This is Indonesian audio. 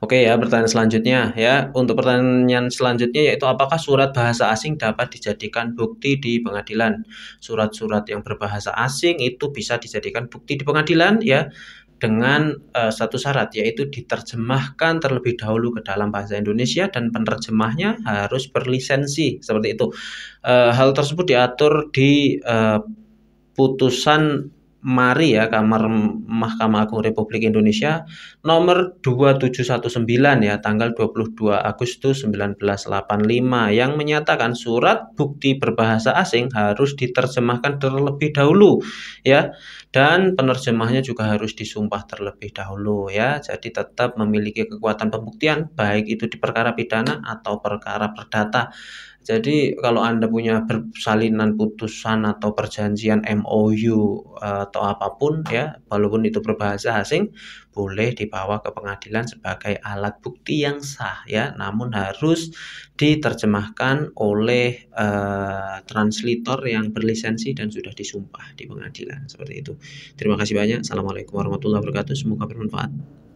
Oke ya, pertanyaan selanjutnya ya. Untuk pertanyaan selanjutnya yaitu apakah surat bahasa asing dapat dijadikan bukti di pengadilan? Surat-surat yang berbahasa asing itu bisa dijadikan bukti di pengadilan ya dengan uh, satu syarat yaitu diterjemahkan terlebih dahulu ke dalam bahasa Indonesia dan penerjemahnya harus berlisensi seperti itu. Uh, hal tersebut diatur di uh, putusan Mari ya Kamar Mahkamah Agung Republik Indonesia nomor 2719 ya tanggal 22 Agustus 1985 yang menyatakan surat bukti berbahasa asing harus diterjemahkan terlebih dahulu ya dan penerjemahnya juga harus disumpah terlebih dahulu ya jadi tetap memiliki kekuatan pembuktian baik itu di perkara pidana atau perkara perdata jadi kalau Anda punya salinan putusan atau perjanjian MOU eh, atau apapun ya, walaupun itu berbahasa asing, boleh dibawa ke pengadilan sebagai alat bukti yang sah ya, namun harus diterjemahkan oleh uh, translator yang berlisensi dan sudah disumpah di pengadilan seperti itu. Terima kasih banyak. Assalamualaikum warahmatullahi wabarakatuh. Semoga bermanfaat.